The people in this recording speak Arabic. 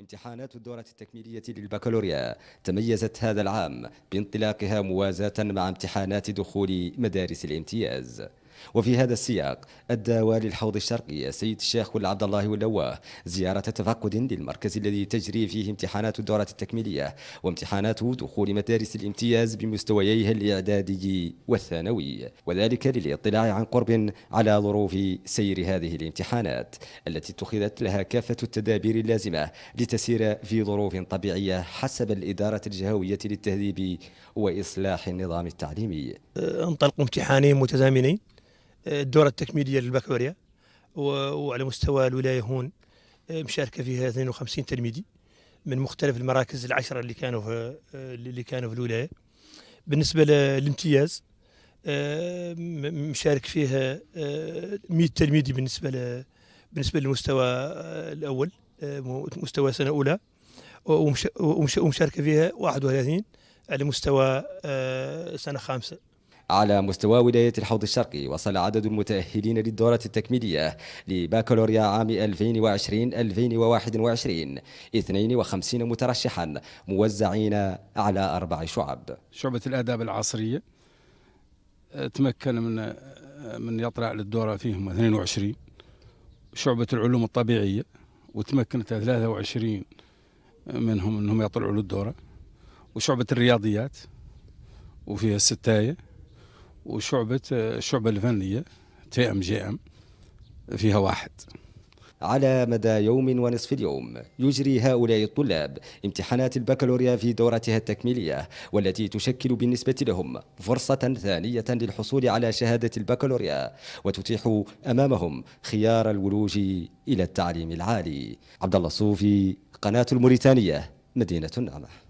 امتحانات الدورة التكميلية للبكالوريا تميزت هذا العام بانطلاقها موازاة مع امتحانات دخول مدارس الامتياز وفي هذا السياق أدى والي الحوض الشرقي السيد الشيخ كل عبد الله ولواه زيارة تفقد للمركز الذي تجري فيه امتحانات الدورة التكميلية وامتحانات دخول مدارس الامتياز بمستوييها الإعدادي والثانوي وذلك للاطلاع عن قرب على ظروف سير هذه الامتحانات التي اتخذت لها كافة التدابير اللازمة لتسير في ظروف طبيعية حسب الإدارة الجهوية للتهذيب وإصلاح النظام التعليمي أه، انطلقوا امتحانين متزامنين الدورة التكميلية للبكالوريا وعلى مستوى الولاية هون آه، مشاركة فيها 52 تلميذي من مختلف المراكز العشرة اللي كانوا في آه، اللي كانوا في الولاية بالنسبة للامتياز آه، مشارك فيها 100 تلميذي بالنسبة ل بالنسبة للمستوى الأول مستوى سنة أولى ومشاركة فيها 31 على مستوى سنة خامسة على مستوى ولاية الحوض الشرقي وصل عدد المتأهلين للدورة التكميلية لباكالوريا عام 2020-2021 52 مترشحا موزعين على أربع شعب شعبة الآداب العصرية آه، تمكن من آه، من يطلع للدورة فيهم 22 شعبة العلوم الطبيعية وتمكنت 23 منهم انهم يطلعوا للدورة وشعبة الرياضيات وفيها الستاية وشعبة الشعبة الفنية تي ام جي ام فيها واحد على مدى يوم ونصف اليوم يجري هؤلاء الطلاب امتحانات البكالوريا في دورتها التكميلية والتي تشكل بالنسبة لهم فرصة ثانية للحصول على شهادة البكالوريا وتتيح أمامهم خيار الولوج إلى التعليم العالي عبد الله الصوفي قناة الموريتانية مدينة النعمة